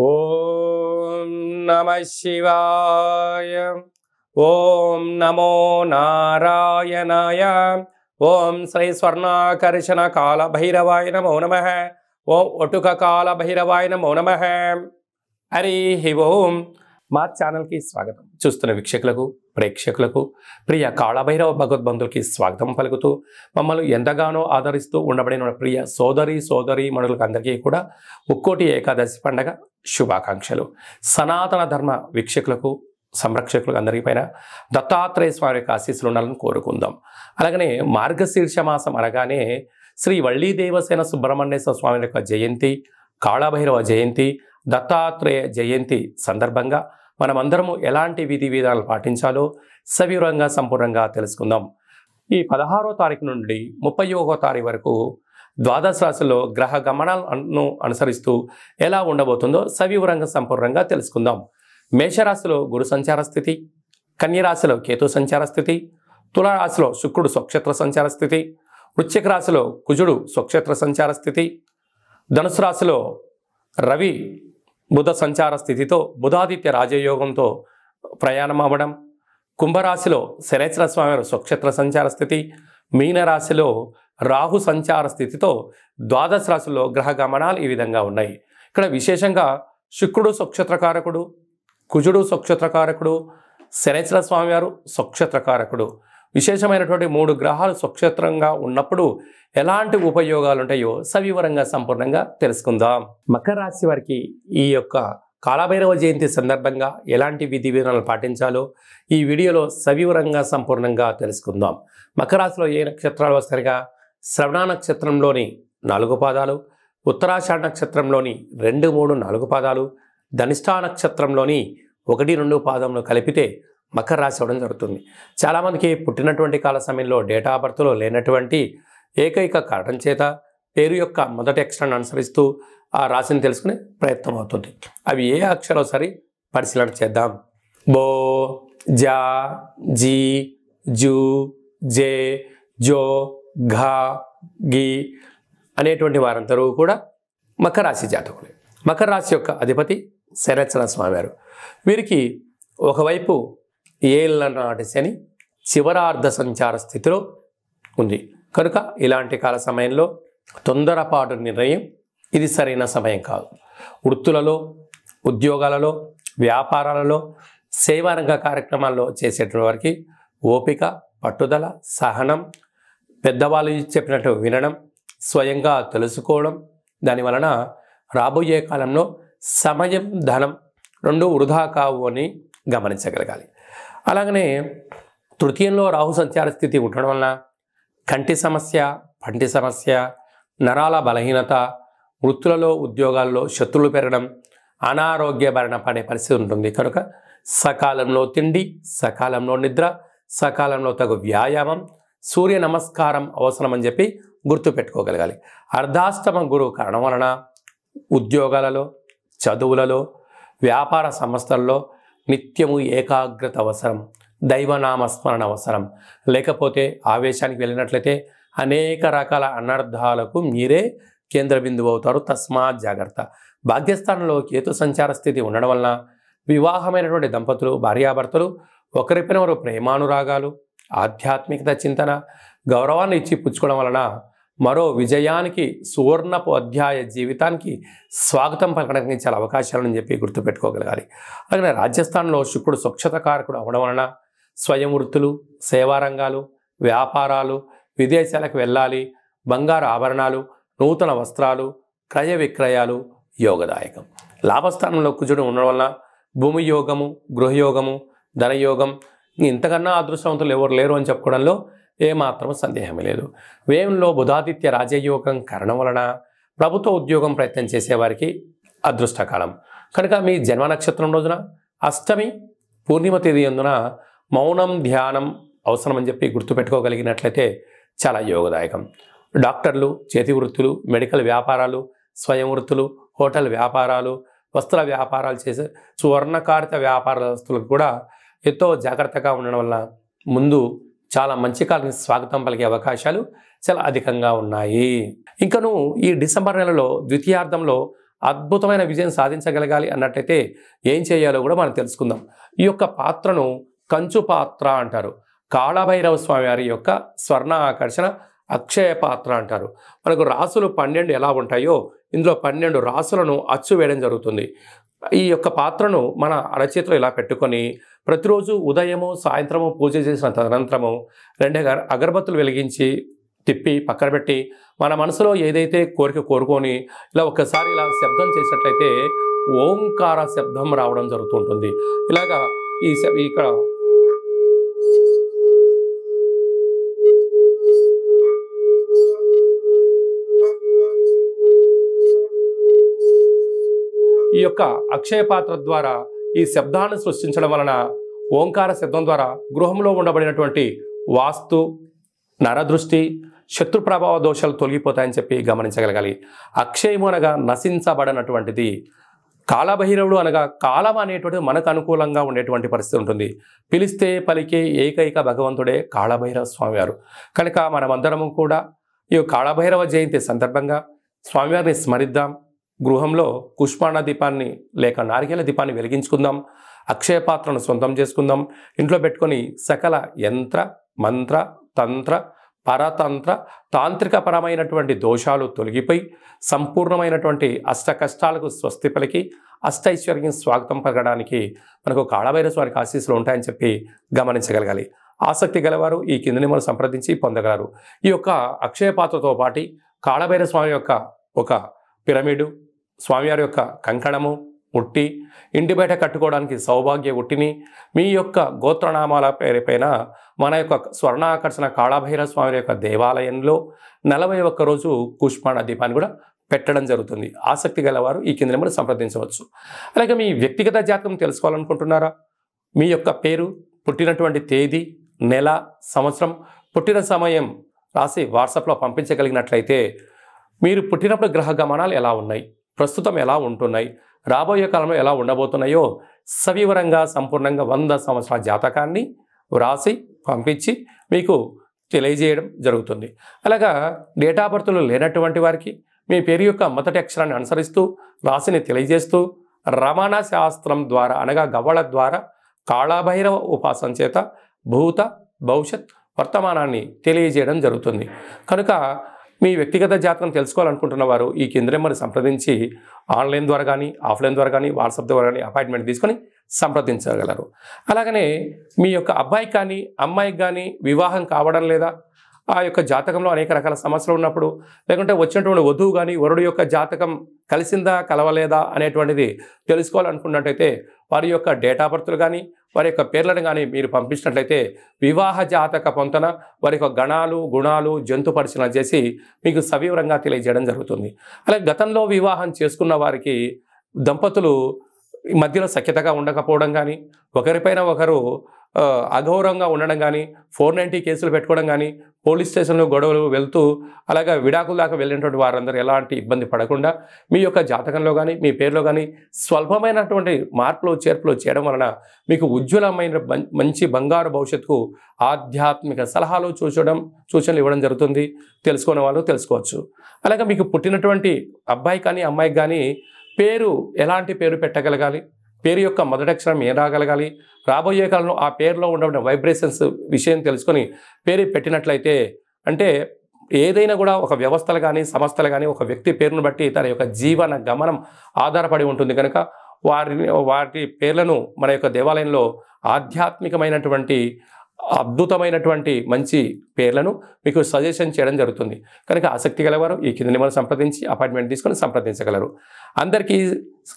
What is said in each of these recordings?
ఓం నమ శివాయ ఓం నమో నారాయణాయ ఓం శ్రీ స్వర్ణాకర్షణ కాల భైరవాయ నమో నమ ఓం ఒటుక కాల భైరవాయ నమో నమ హరి ఓం మా ఛానల్కి స్వాగతం చూస్తున్న వీక్షకులకు ప్రేక్షకులకు ప్రియ కాళభైరవ భగవద్బంధులకి స్వాగతం పలుకుతూ మమ్మల్ని ఎంతగానో ఆదరిస్తూ ఉండబడిన ప్రియ సోదరి సోదరి మనులకు అందరికీ కూడా ఒక్కోటి ఏకాదశి పండగ శుభాకాంక్షలు సనాతన ధర్మ వీక్షకులకు సంరక్షకులకు అందరికీ పైన దత్తాత్రేయ స్వామి యొక్క ఆశీస్సులు ఉండాలని కోరుకుందాం అలాగనే మార్గశీర్ష మాసం అనగానే శ్రీ వళ్ళీ దేవసేన సుబ్రహ్మణ్యేశ్వర స్వామి యొక్క జయంతి కాళభైరవ జయంతి దత్తాత్రేయ జయంతి సందర్భంగా మనమందరము ఎలాంటి విధి విధానాలు పాటించాలో సవివరంగా సంపూర్ణంగా తెలుసుకుందాం ఈ పదహారో తారీఖు నుండి ముప్పై ఒకో తారీఖు వరకు ద్వాదశ రాశిలో గ్రహ గమనాలను అనుసరిస్తూ ఎలా ఉండబోతుందో సవివరంగా సంపూర్ణంగా తెలుసుకుందాం మేషరాశిలో గురు సంచార స్థితి కన్యరాశిలో కేతు సంచార స్థితి తులారాశిలో శుక్రుడు స్వక్షేత్ర సంచార స్థితి వృశ్చిక రాశిలో కుజుడు స్వక్షేత్ర సంచార స్థితి ధనుసు రాశిలో రవి బుధ సంచార స్థితితో బుధాదిత్య రాజయోగంతో ప్రయాణం అవ్వడం కుంభరాశిలో శనేశ్వర స్వామి స్వక్షేత్ర సంచార స్థితి మీనరాశిలో రాహు సంచార స్థితితో ద్వాదశ రాశుల్లో గ్రహ గమనాలు ఈ విధంగా ఉన్నాయి ఇక్కడ విశేషంగా శుక్రుడు స్వక్షేత్రకారకుడు కుజుడు స్వక్షేత్రకారకుడు శనేశ్వర స్వామివారు స్వక్షేత్రకారకుడు విశేషమైనటువంటి మూడు గ్రహాలు స్వక్షేత్రంగా ఉన్నప్పుడు ఎలాంటి ఉపయోగాలు ఉంటాయో సవివరంగా సంపూర్ణంగా తెలుసుకుందాం మకర రాశి వారికి ఈ యొక్క కాలభైరవ జయంతి సందర్భంగా ఎలాంటి విధి విధానాలు పాటించాలో ఈ వీడియోలో సవివరంగా సంపూర్ణంగా తెలుసుకుందాం మకరాశిలో ఏ నక్షత్రాలు వస్తారుగా శ్రవణ నక్షత్రంలోని నాలుగు పాదాలు ఉత్తరాషాఢ నక్షత్రంలోని రెండు మూడు నాలుగు పాదాలు ధనిష్టా నక్షత్రంలోని ఒకటి రెండు పాదంలో కలిపితే మకర రాశి అవ్వడం జరుగుతుంది చాలామందికి పుట్టినటువంటి కాల సమయంలో డేటా ఆఫ్ బర్త్లో లేనటువంటి ఏకైక కారణం చేత పేరు యొక్క మొదటి అక్షరాన్ని అనుసరిస్తూ ఆ రాశిని తెలుసుకునే ప్రయత్నం అవుతుంది అవి ఏ అక్షరం సరి పరిశీలన చేద్దాం బో జా జీ జూ జే జో ఘా గి అనేటువంటి వారందరూ కూడా మకర రాశి జాతకులే మకర రాశి యొక్క అధిపతి శరచర స్వామి వారు వీరికి ఒకవైపు ఏళ్ళ నాటి శని చివరార్ధ సంచార స్థితిలో ఉంది కనుక ఇలాంటి కాల సమయంలో తొందరపాటు నిర్ణయం ఇది సరైన సమయం కాదు వృత్తులలో ఉద్యోగాలలో వ్యాపారాలలో సేవారంగ కార్యక్రమాల్లో చేసేటువంటి వారికి ఓపిక పట్టుదల సహనం పెద్దవాళ్ళు చెప్పినట్టు వినడం స్వయంగా తెలుసుకోవడం దానివలన రాబోయే కాలంలో సమయం ధనం రెండు వృధా కావు అని గమనించగలగాలి అలాగనే తృతీయంలో రాహు సంచార స్థితి ఉండడం వలన కంటి సమస్య పంటి సమస్య నరాల బలహీనత వృత్తులలో ఉద్యోగాల్లో శత్రులు పెరగడం అనారోగ్య భరణ పడే పరిస్థితి ఉంటుంది కనుక సకాలంలో తిండి సకాలంలో నిద్ర సకాలంలో తగు వ్యాయామం సూర్య నమస్కారం అవసరమని చెప్పి గుర్తుపెట్టుకోగలగాలి అర్ధాష్టమ గురువు కారణం వలన ఉద్యోగాలలో చదువులలో వ్యాపార సంస్థల్లో నిత్యము ఏకాగ్రత అవసరం దైవనామస్మరణ అవసరం లేకపోతే ఆవేశానికి వెళ్ళినట్లయితే అనేక రకాల అనర్థాలకు మీరే కేంద్ర బిందువు అవుతారు తస్మా జాగ్రత్త భాగ్యస్థానంలో కేతు సంచార స్థితి ఉండడం వలన వివాహమైనటువంటి దంపతులు భార్యాభర్తలు ఒకరిపైన ఒకరు ప్రేమానురాగాలు ఆధ్యాత్మికత చింతన గౌరవాన్ని ఇచ్చి పుచ్చుకోవడం వలన మరో విజయానికి సువర్ణపు అధ్యాయ జీవితానికి స్వాగతం పలకడానికి చాలా అవకాశాలని చెప్పి గుర్తుపెట్టుకోగలగాలి అలాగే రాజస్థాన్లో శుక్రుడు స్వచ్ఛత కారకుడు అవడం వలన స్వయం వృత్తులు సేవారంగాలు వ్యాపారాలు విదేశాలకు వెళ్ళాలి బంగారు ఆభరణాలు నూతన వస్త్రాలు క్రయ విక్రయాలు యోగదాయకం లాభస్థానంలో కుజుడు ఉండడం వలన భూమి యోగము గృహయోగము ధనయోగం ఇంతకన్నా అదృష్టవంతులు ఎవరు లేరు అని చెప్పుకోవడంలో ఏమాత్రం సందేహం లేదు వ్యయంలో బుధాదిత్య రాజయోగం కరణం వలన ప్రభుత్వ ఉద్యోగం ప్రయత్నం చేసేవారికి అదృష్టకాలం కనుక మీ జన్మ నక్షత్రం రోజున అష్టమి పూర్ణిమ తేదీ అందున మౌనం ధ్యానం అవసరమని చెప్పి గుర్తుపెట్టుకోగలిగినట్లయితే చాలా యోగదాయకం డాక్టర్లు చేతి వృత్తులు మెడికల్ వ్యాపారాలు స్వయం వృత్తులు హోటల్ వ్యాపారాలు వస్త్ర వ్యాపారాలు చేసే సువర్ణకారిత వ్యాపారస్తులకు కూడా ఎంతో జాగ్రత్తగా ఉండడం వల్ల ముందు చాలా మంచి కాలానికి స్వాగతం పలికే అవకాశాలు చాలా అధికంగా ఉన్నాయి ఇంకను ఈ డిసెంబర్ నెలలో ద్వితీయార్థంలో అద్భుతమైన విజయం సాధించగలగాలి అన్నట్టయితే ఏం చేయాలో కూడా మనం తెలుసుకుందాం ఈ యొక్క పాత్రను కంచు పాత్ర అంటారు కాళభైరవ స్వామి వారి యొక్క స్వర్ణ ఆకర్షణ అక్షయ పాత్ర అంటారు మనకు రాసులు పన్నెండు ఎలా ఉంటాయో ఇందులో పన్నెండు రాసులను అచ్చు వేయడం జరుగుతుంది ఈ యొక్క పాత్రను మన అరచేతిలో ఇలా పెట్టుకొని ప్రతిరోజు ఉదయము సాయంత్రము పూజ చేసిన తదనంతరము రెండు అగరబత్తులు వెలిగించి తిప్పి పక్కన పెట్టి మన మనసులో ఏదైతే కోరిక కోరుకొని ఇలా ఒక్కసారి ఇలా శబ్దం చేసినట్లయితే ఓంకార శబ్దం రావడం జరుగుతుంటుంది ఇలాగా ఈ ఇక్కడ ఈ యొక్క అక్షయ పాత్ర ద్వారా ఈ శబ్దాన్ని సృష్టించడం వలన ఓంకార శబ్దం ద్వారా గృహంలో ఉండబడినటువంటి వాస్తు నరదృష్టి శత్రు ప్రభావ దోషాలు తొలగిపోతాయని చెప్పి గమనించగలగాలి అక్షయము అనగా నశించబడినటువంటిది కాలభైరవుడు అనగా కాలం అనేటువంటిది మనకు అనుకూలంగా ఉండేటువంటి పరిస్థితి ఉంటుంది పిలిస్తే పలికే ఏకైక భగవంతుడే కాళభైరవ స్వామివారు కనుక మనమందరము కూడా ఈ కాళభైరవ జయంతి సందర్భంగా స్వామివారిని స్మరిద్దాం గృహంలో కుష్మాణ దీపాన్ని లేక నారికేల దీపాన్ని వెలిగించుకుందాం అక్షయ పాత్రను సొంతం చేసుకుందాం ఇంట్లో పెట్టుకొని సకల యంత్ర మంత్ర తంత్ర పరతంత్ర తాంత్రికపరమైనటువంటి దోషాలు తొలగిపోయి సంపూర్ణమైనటువంటి అష్ట కష్టాలకు స్వస్తి పలికి అష్టైశ్వర్యం స్వాగతం పలకడానికి మనకు కాళభైరస్ వారికి ఆశీస్సులు ఉంటాయని చెప్పి గమనించగలగాలి ఆసక్తి గలవారు ఈ కింద నిమ్మలు సంప్రదించి పొందగలరు ఈ యొక్క అక్షయ పాత్రతో పాటి కాళభైర స్వామి యొక్క ఒక పిరమిడు స్వామివారి యొక్క కంకణము ఉట్టి ఇంటి బయట కట్టుకోవడానికి సౌభాగ్య ఉట్టిని మీ యొక్క గోత్రనామాల పేరుపైన మన యొక్క స్వర్ణాకర్షణ కాళాభైర స్వామి యొక్క దేవాలయంలో నలభై ఒక్క రోజు కూష్మాణ దీపాన్ని కూడా పెట్టడం జరుగుతుంది ఆసక్తి గలవారు ఈ కింద నెంబర్ సంప్రదించవచ్చు అలాగే మీ వ్యక్తిగత జాతకం తెలుసుకోవాలనుకుంటున్నారా మీ యొక్క పేరు పుట్టినటువంటి తేదీ నెల సంవత్సరం పుట్టిన సమయం రాసి వాట్సాప్లో పంపించగలిగినట్లయితే మీరు పుట్టినప్పుడు గ్రహ గమనాలు ఎలా ఉన్నాయి ప్రస్తుతం ఎలా ఉంటున్నాయి రాబోయే కాలంలో ఎలా ఉండబోతున్నాయో సవివరంగా సంపూర్ణంగా వంద సంవత్సరాల జాతకాన్ని వ్రాసి పంపించి మీకు తెలియజేయడం జరుగుతుంది అలాగా డేట్ ఆఫ్ బర్త్లు లేనటువంటి వారికి మీ పేరు యొక్క మొదటి అక్షరాన్ని అనుసరిస్తూ రాశిని తెలియజేస్తూ రమణా శాస్త్రం ద్వారా అనగా గవ్వల ద్వారా కాళాభైరవ ఉపాసన చేత భూత భవిష్యత్ వర్తమానాన్ని తెలియజేయడం జరుగుతుంది కనుక మీ వ్యక్తిగత జాతకం తెలుసుకోవాలనుకుంటున్న వారు ఈ కింద నెంబర్ని సంప్రదించి ఆన్లైన్ ద్వారా కానీ ఆఫ్లైన్ ద్వారా కానీ వాట్సాప్ ద్వారా కానీ అపాయింట్మెంట్ తీసుకొని సంప్రదించగలరు అలాగనే మీ యొక్క అబ్బాయికి కానీ అమ్మాయికి కానీ వివాహం కావడం లేదా ఆ యొక్క జాతకంలో అనేక రకాల సమస్యలు ఉన్నప్పుడు లేకుంటే వచ్చినటువంటి వధువు కానీ వరుడు యొక్క జాతకం కలిసిందా కలవలేదా అనేటువంటిది తెలుసుకోవాలనుకున్నట్టయితే వారి యొక్క డేట్ ఆఫ్ బర్త్లు కానీ వారి యొక్క పేర్లను కానీ మీరు పంపించినట్లయితే వివాహ జాతక పొంతన వారి యొక్క గణాలు గుణాలు జంతు పరిశీలన చేసి మీకు సవివరంగా తెలియజేయడం జరుగుతుంది అలాగే గతంలో వివాహం చేసుకున్న వారికి దంపతులు ఈ మధ్యలో సఖ్యతగా ఉండకపోవడం కానీ ఒకరిపైన ఒకరు అగౌరవంగా ఉండడం కానీ ఫోర్ నైంటీ కేసులు పెట్టుకోవడం కానీ పోలీస్ స్టేషన్లో గొడవలు వెళ్తూ అలాగే విడాకుల దాకా వెళ్ళినటువంటి వారందరూ ఎలాంటి ఇబ్బంది పడకుండా మీ యొక్క జాతకంలో కానీ మీ పేరులో కానీ స్వల్పమైనటువంటి మార్పులు చేర్పులు చేయడం వలన మీకు ఉజ్వలమైన మంచి బంగారు భవిష్యత్తుకు ఆధ్యాత్మిక సలహాలు చూచడం సూచనలు ఇవ్వడం జరుగుతుంది తెలుసుకునే వాళ్ళు తెలుసుకోవచ్చు అలాగే మీకు పుట్టినటువంటి అబ్బాయి కానీ అమ్మాయికి కానీ పేరు ఎలాంటి పేరు పెట్టగలగాలి పేరు యొక్క మొదటక్షరం ఏం రాగలగాలి రాబోయే కాలంలో ఆ పేరులో ఉండబడిన వైబ్రేషన్స్ విషయం తెలుసుకొని పేరు పెట్టినట్లయితే అంటే ఏదైనా కూడా ఒక వ్యవస్థలు కానీ సంస్థలు కానీ ఒక వ్యక్తి పేరును బట్టి తన యొక్క జీవన గమనం ఆధారపడి ఉంటుంది కనుక వారిని వాటి పేర్లను మన యొక్క దేవాలయంలో ఆధ్యాత్మికమైనటువంటి అద్భుతమైనటువంటి మంచి పేర్లను మీకు సజెషన్ చేయడం జరుగుతుంది కనుక ఆసక్తి గలవారు ఈ కింద నిమ్మల్ని సంప్రదించి అపాయింట్మెంట్ తీసుకొని సంప్రదించగలరు అందరికీ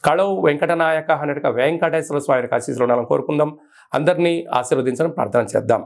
కళవు వెంకటనాయక అన్నట్టుగా వెంకటేశ్వర స్వామి ఆశీస్సులు ఉండాలని కోరుకుందాం అందరినీ ఆశీర్వదించడం ప్రార్థన చేద్దాం